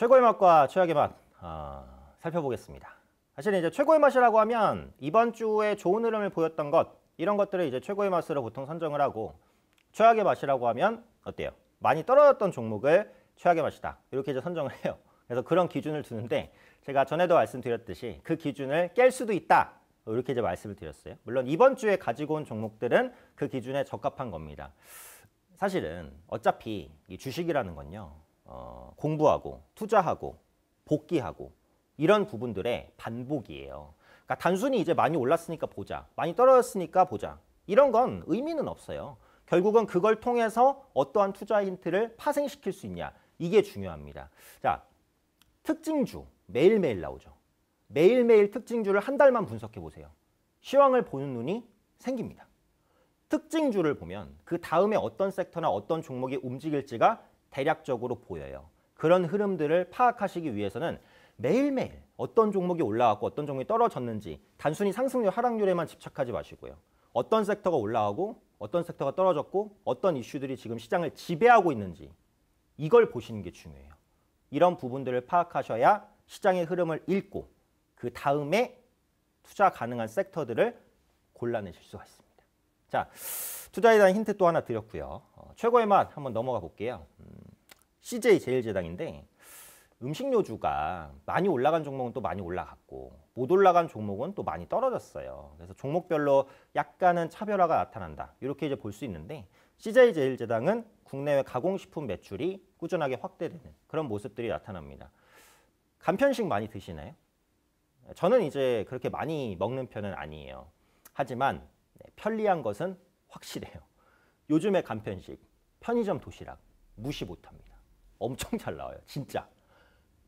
최고의 맛과 최악의 맛 어, 살펴보겠습니다. 사실 이제 최고의 맛이라고 하면 이번 주에 좋은 흐름을 보였던 것 이런 것들을 이제 최고의 맛으로 보통 선정을 하고 최악의 맛이라고 하면 어때요? 많이 떨어졌던 종목을 최악의 맛이다 이렇게 이제 선정을 해요. 그래서 그런 기준을 두는데 제가 전에도 말씀드렸듯이 그 기준을 깰 수도 있다 이렇게 이제 말씀을 드렸어요. 물론 이번 주에 가지고 온 종목들은 그 기준에 적합한 겁니다. 사실은 어차피 이 주식이라는 건요. 어, 공부하고 투자하고 복귀하고 이런 부분들의 반복이에요. 그러니까 단순히 이제 많이 올랐으니까 보자. 많이 떨어졌으니까 보자. 이런 건 의미는 없어요. 결국은 그걸 통해서 어떠한 투자 힌트를 파생시킬 수 있냐. 이게 중요합니다. 자, 특징주 매일매일 나오죠. 매일매일 특징주를 한 달만 분석해 보세요. 시황을 보는 눈이 생깁니다. 특징주를 보면 그 다음에 어떤 섹터나 어떤 종목이 움직일지가 대략적으로 보여요. 그런 흐름들을 파악하시기 위해서는 매일매일 어떤 종목이 올라왔고 어떤 종목이 떨어졌는지 단순히 상승률 하락률에만 집착하지 마시고요. 어떤 섹터가 올라가고 어떤 섹터가 떨어졌고 어떤 이슈들이 지금 시장을 지배하고 있는지 이걸 보시는 게 중요해요. 이런 부분들을 파악하셔야 시장의 흐름을 읽고 그 다음에 투자 가능한 섹터들을 골라내실 수가 있습니다. 자, 투자에 대한 힌트 또 하나 드렸고요. 어, 최고의 맛 한번 넘어가 볼게요. 음, CJ 제일제당인데 음식료주가 많이 올라간 종목은 또 많이 올라갔고 못 올라간 종목은 또 많이 떨어졌어요. 그래서 종목별로 약간은 차별화가 나타난다. 이렇게 이제 볼 수 있는데 CJ 제일제당은 국내외 가공식품 매출이 꾸준하게 확대되는 그런 모습들이 나타납니다. 간편식 많이 드시나요? 저는 이제 그렇게 많이 먹는 편은 아니에요. 하지만 편리한 것은 확실해요. 요즘의 간편식, 편의점 도시락 무시 못합니다. 엄청 잘 나와요. 진짜.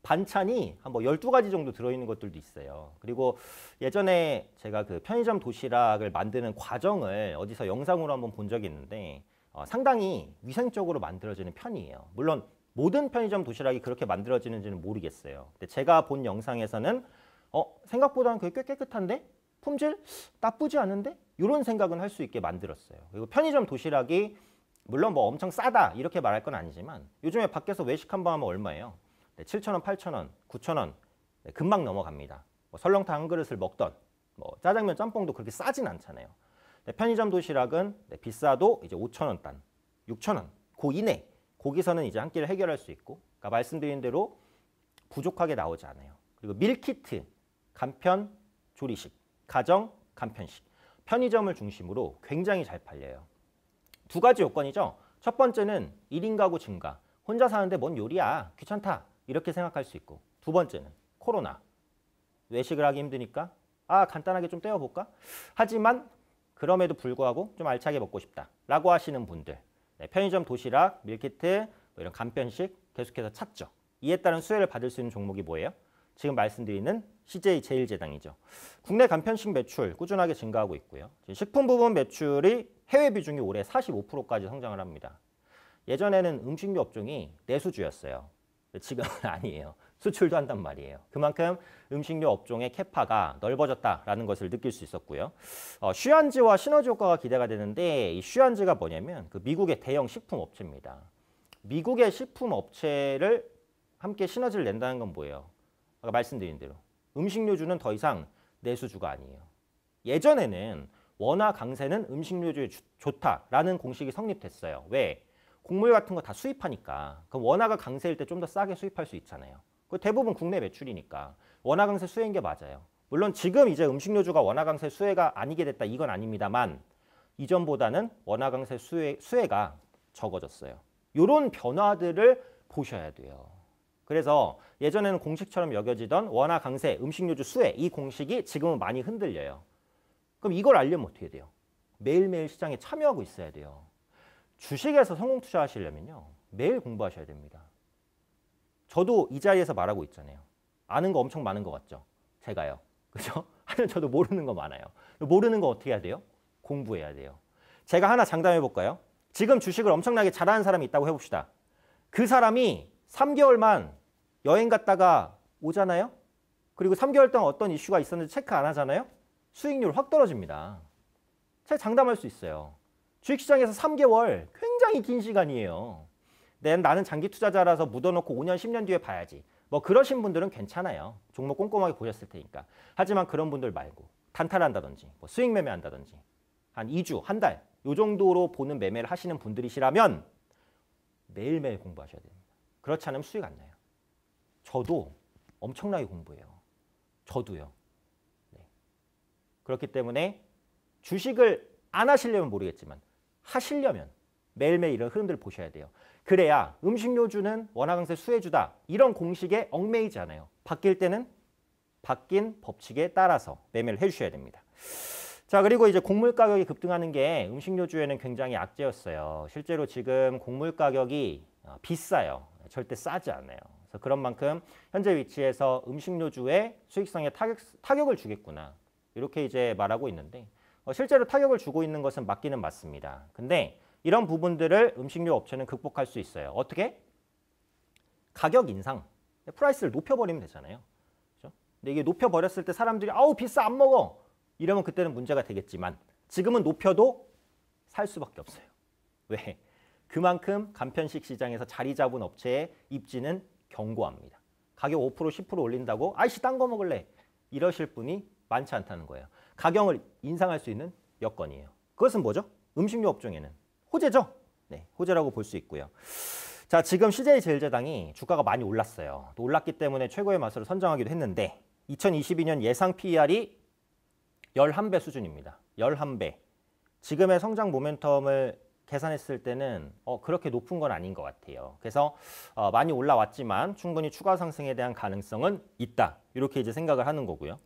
반찬이 한뭐 12가지 정도 들어있는 것들도 있어요. 그리고 예전에 제가 그 편의점 도시락을 만드는 과정을 어디서 영상으로 한번 본 적이 있는데 어, 상당히 위생적으로 만들어지는 편이에요. 물론 모든 편의점 도시락이 그렇게 만들어지는지는 모르겠어요. 근데 제가 본 영상에서는 어, 생각보다는 그게 꽤 깨끗한데? 품질 나쁘지 않은데? 이런 생각은 할 수 있게 만들었어요. 그리고 편의점 도시락이 물론 뭐 엄청 싸다 이렇게 말할 건 아니지만 요즘에 밖에서 외식 한번 하면 얼마예요? 네, 7천원8천원9천원 네, 금방 넘어갑니다. 뭐 설렁탕 한 그릇을 먹던 뭐 짜장면, 짬뽕도 그렇게 싸진 않잖아요. 네, 편의점 도시락은 네, 비싸도 이제 5천원 단, 6천원고 이내 거기서는 이제 한 끼를 해결할 수 있고 그러니까 말씀드린 대로 부족하게 나오지 않아요. 그리고 밀키트, 간편, 조리식, 가정, 간편식 편의점을 중심으로 굉장히 잘 팔려요. 두 가지 요건이죠. 첫 번째는 1인 가구 증가. 혼자 사는데 뭔 요리야. 귀찮다. 이렇게 생각할 수 있고. 두 번째는 코로나. 외식을 하기 힘드니까 아 간단하게 좀 떼어볼까? 하지만 그럼에도 불구하고 좀 알차게 먹고 싶다. 라고 하시는 분들. 네, 편의점 도시락, 밀키트, 뭐 이런 간편식 계속해서 찾죠. 이에 따른 수혜를 받을 수 있는 종목이 뭐예요? 지금 말씀드리는 CJ 제일제당이죠. 국내 간편식 매출 꾸준하게 증가하고 있고요. 식품 부분 매출이 해외 비중이 올해 45%까지 성장을 합니다. 예전에는 음식료 업종이 내수주였어요. 지금은 아니에요. 수출도 한단 말이에요. 그만큼 음식료 업종의 캐파가 넓어졌다라는 것을 느낄 수 있었고요. 어, 슈안지와 시너지 효과가 기대가 되는데 이 슈안지가 뭐냐면 그 미국의 대형 식품 업체입니다. 미국의 식품 업체를 함께 시너지를 낸다는 건 뭐예요? 아까 말씀드린 대로 음식료주는 더 이상 내수주가 아니에요. 예전에는 원화 강세는 음식료주에 주, 좋다라는 공식이 성립됐어요. 왜? 곡물 같은 거 다 수입하니까 그럼 원화가 강세일 때 좀 더 싸게 수입할 수 있잖아요. 그 대부분 국내 매출이니까 원화 강세 수혜인 게 맞아요. 물론 지금 이제 음식료주가 원화 강세 수혜가 아니게 됐다 이건 아닙니다만 이전보다는 원화 강세 수혜, 수혜가 적어졌어요. 요런 변화들을 보셔야 돼요. 그래서 예전에는 공식처럼 여겨지던 원화 강세, 음식료주 수혜 이 공식이 지금은 많이 흔들려요. 그럼 이걸 알려면 어떻게 돼요? 매일매일 시장에 참여하고 있어야 돼요. 주식에서 성공 투자하시려면요. 매일 공부하셔야 됩니다. 저도 이 자리에서 말하고 있잖아요. 아는 거 엄청 많은 것 같죠? 제가요. 그죠? 하여튼 저도 모르는 거 많아요. 모르는 거 어떻게 해야 돼요? 공부해야 돼요. 제가 하나 장담해 볼까요? 지금 주식을 엄청나게 잘하는 사람이 있다고 해봅시다. 그 사람이 3개월만 여행 갔다가 오잖아요. 그리고 3개월 동안 어떤 이슈가 있었는지 체크 안 하잖아요. 수익률 확 떨어집니다. 제가 장담할 수 있어요. 주식시장에서 3개월 굉장히 긴 시간이에요. 내 네, 나는 장기 투자자라서 묻어놓고 5년, 10년 뒤에 봐야지. 뭐 그러신 분들은 괜찮아요. 종목 꼼꼼하게 보셨을 테니까. 하지만 그런 분들 말고 단타한다든지 뭐 수익 매매한다든지 한 2주, 한달요 정도로 보는 매매를 하시는 분들이시라면 매일매일 공부하셔야 됩니다. 그렇지 않으면 수익 안 나요. 저도 엄청나게 공부해요. 저도요. 네. 그렇기 때문에 주식을 안 하시려면 모르겠지만 하시려면 매일매일 이런 흐름들을 보셔야 돼요. 그래야 음식료주는 원화강세 수혜주다 이런 공식에 얽매이지 않아요. 바뀔 때는 바뀐 법칙에 따라서 매매를 해주셔야 됩니다. 자 그리고 이제 곡물 가격이 급등하는 게 음식료주에는 굉장히 악재였어요. 실제로 지금 곡물 가격이 어, 비싸요. 절대 싸지 않아요. 그래서 그런 만큼 현재 위치에서 음식료주의 수익성에 타격, 타격을 주겠구나. 이렇게 이제 말하고 있는데 어, 실제로 타격을 주고 있는 것은 맞기는 맞습니다. 근데 이런 부분들을 음식료 업체는 극복할 수 있어요. 어떻게? 가격 인상. 프라이스를 높여버리면 되잖아요. 그렇죠? 근데 이게 높여버렸을 때 사람들이 아우 비싸 안 먹어. 이러면 그때는 문제가 되겠지만 지금은 높여도 살 수밖에 없어요. 왜? 그만큼 간편식 시장에서 자리 잡은 업체의 입지는 경고합니다. 가격 5% 10% 올린다고 아이씨 딴 거 먹을래 이러실 분이 많지 않다는 거예요. 가격을 인상할 수 있는 여건이에요. 그것은 뭐죠? 음식료 업종에는 호재죠. 네, 호재라고 볼 수 있고요. 자, 지금 CJ제일제당이 주가가 많이 올랐어요. 또 올랐기 때문에 최고의 맛으로 선정하기도 했는데 2022년 예상 PER이 11배 수준입니다. 11배. 지금의 성장 모멘텀을 계산했을 때는 어, 그렇게 높은 건 아닌 것 같아요. 그래서 어, 많이 올라왔지만 충분히 추가 상승에 대한 가능성은 있다. 이렇게 이제 생각을 하는 거고요.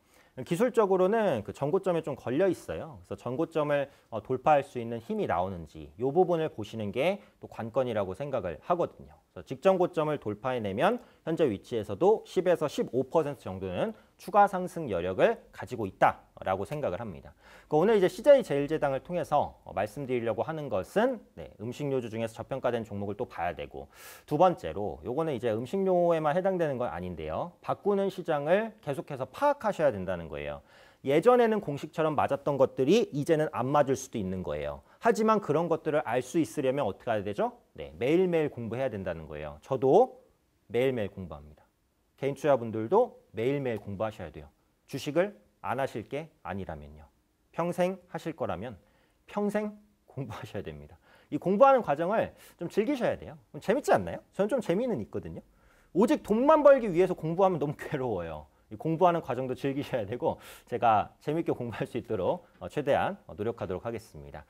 기술적으로는 그 전고점에 좀 걸려 있어요. 그래서 전고점을 어, 돌파할 수 있는 힘이 나오는지 이 부분을 보시는 게 또 관건이라고 생각을 하거든요. 직전 고점을 돌파해내면 현재 위치에서도 10에서 15% 정도는 추가 상승 여력을 가지고 있다라고 생각을 합니다. 그러니까 오늘 이제 CJ 제일제당을 통해서 어, 말씀드리려고 하는 것은 네, 음식료주 중에서 저평가된 종목을 또 봐야 되고 두 번째로 요거는 이제 음식료에만 해당되는 건 아닌데요. 바꾸는 시장을 계속해서 파악하셔야 된다는 거예요. 예전에는 공식처럼 맞았던 것들이 이제는 안 맞을 수도 있는 거예요. 하지만 그런 것들을 알 수 있으려면 어떻게 해야 되죠? 네, 매일매일 공부해야 된다는 거예요. 저도 매일매일 공부합니다. 개인 투자분들도 매일매일 공부하셔야 돼요. 주식을 안 하실 게 아니라면요. 평생 하실 거라면 평생 공부하셔야 됩니다. 이 공부하는 과정을 좀 즐기셔야 돼요. 재밌지 않나요? 저는 좀 재미는 있거든요. 오직 돈만 벌기 위해서 공부하면 너무 괴로워요. 공부하는 과정도 즐기셔야 되고 제가 재밌게 공부할 수 있도록 어, 최대한 어, 노력하도록 하겠습니다.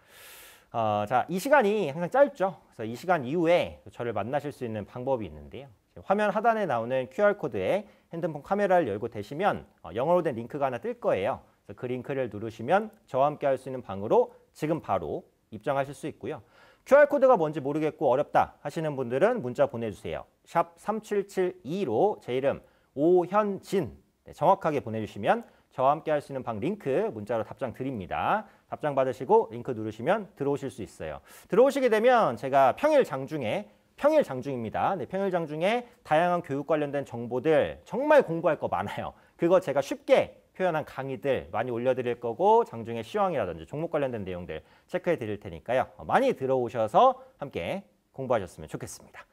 어, 자, 이 시간이 항상 짧죠. 그래서 이 시간 이후에 저를 만나실 수 있는 방법이 있는데요. 화면 하단에 나오는 QR코드에 핸드폰 카메라를 열고 대시면 어, 영어로 된 링크가 하나 뜰 거예요. 그래서 그 링크를 누르시면 저와 함께 할 수 있는 방으로 지금 바로 입장하실 수 있고요. QR코드가 뭔지 모르겠고 어렵다 하시는 분들은 문자 보내주세요. 샵 3772로 제 이름 오현진 네, 정확하게 보내주시면 저와 함께 할 수 있는 방 링크 문자로 답장 드립니다. 답장 받으시고 링크 누르시면 들어오실 수 있어요. 들어오시게 되면 제가 평일 장중에 평일 장중입니다. 네, 평일 장중에 다양한 교육 관련된 정보들 정말 공부할 거 많아요. 그거 제가 쉽게 표현한 강의들 많이 올려드릴 거고 장중에 시황이라든지 종목 관련된 내용들 체크해 드릴 테니까요. 많이 들어오셔서 함께 공부하셨으면 좋겠습니다.